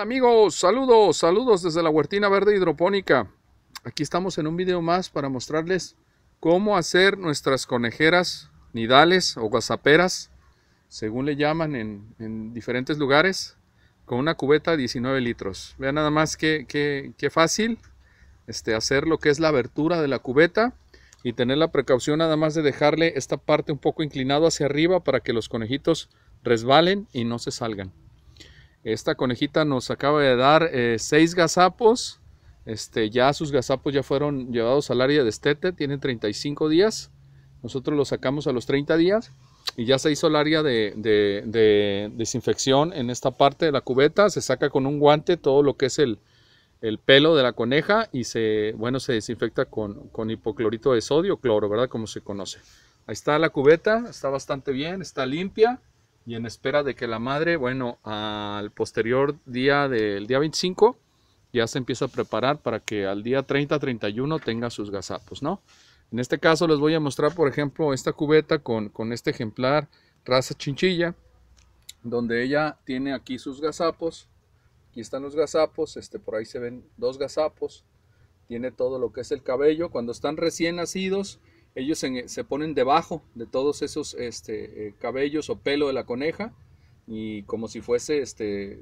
amigos, saludos, saludos desde la huertina verde hidropónica. Aquí estamos en un video más para mostrarles cómo hacer nuestras conejeras nidales o guasaperas, según le llaman en, diferentes lugares, con una cubeta de 19 litros. Vean nada más que fácil este, hacer lo que es la abertura de la cubeta y tener la precaución nada más de dejarle esta parte un poco inclinado hacia arriba para que los conejitos resbalen y no se salgan. Esta conejita nos acaba de dar eh, seis gazapos. Este, ya sus gazapos ya fueron llevados al área de estete, tienen 35 días. Nosotros los sacamos a los 30 días y ya se hizo el área de, desinfección en esta parte de la cubeta. Se saca con un guante todo lo que es el, el pelo de la coneja y se, bueno, se desinfecta con, con, hipoclorito de sodio, cloro, ¿verdad? Como se conoce. Ahí está la cubeta, está bastante bien, está limpia y en espera de que la madre, bueno, al posterior día del día 25 ya se empieza a preparar para que al día 30-31 tenga sus gazapos, ¿no? En este caso les voy a mostrar, por ejemplo, esta cubeta con, con este ejemplar raza chinchilla, donde ella tiene aquí sus gazapos, aquí están los gazapos, este, por ahí se ven dos gazapos, tiene todo lo que es el cabello, cuando están recién nacidos, ellos se ponen debajo de todos esos este, eh, cabellos o pelo de la coneja y como si fuese este,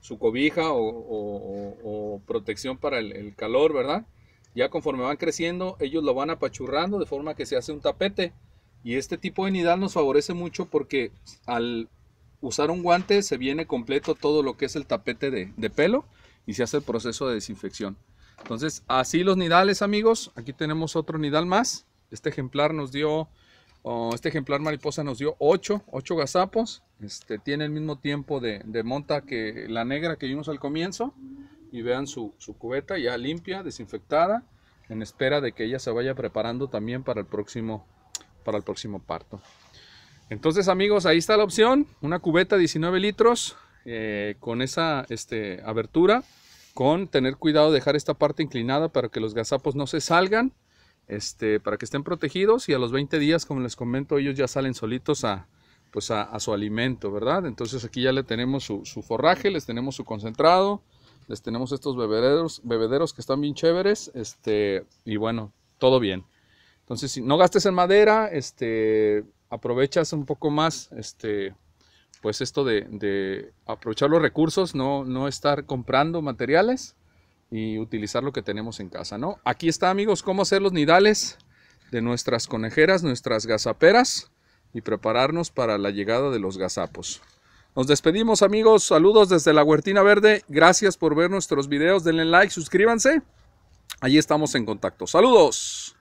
su cobija o, protección para el, calor, ¿verdad? Ya conforme van creciendo, ellos lo van apachurrando de forma que se hace un tapete. Y este tipo de nidal nos favorece mucho porque al usar un guante se viene completo todo lo que es el tapete de, de pelo y se hace el proceso de desinfección. Entonces, así los nidales, amigos. Aquí tenemos otro nidal más. Este ejemplar nos dio, este ejemplar mariposa nos dio 8, gazapos. Este, tiene el mismo tiempo de, monta que la negra que vimos al comienzo. Y vean su, cubeta ya limpia, desinfectada, en espera de que ella se vaya preparando también para el próximo, para el próximo parto. Entonces amigos, ahí está la opción, una cubeta de 19 litros eh, con esa este, abertura, con tener cuidado de dejar esta parte inclinada para que los gazapos no se salgan este, para que estén protegidos y a los 20 días, como les comento, ellos ya salen solitos a, pues a, su alimento, ¿verdad? Entonces aquí ya le tenemos su, forraje, les tenemos su concentrado, les tenemos estos bebederos, bebederos que están bien chéveres, este, y bueno, todo bien. Entonces, si no gastes en madera, este, aprovechas un poco más, este, pues esto de, aprovechar los recursos, no, no estar comprando materiales y utilizar lo que tenemos en casa, ¿no? Aquí está, amigos, cómo hacer los nidales de nuestras conejeras, nuestras gazaperas y prepararnos para la llegada de los gazapos. Nos despedimos, amigos. Saludos desde la Huertina Verde. Gracias por ver nuestros videos. Denle like, suscríbanse. Allí estamos en contacto. Saludos.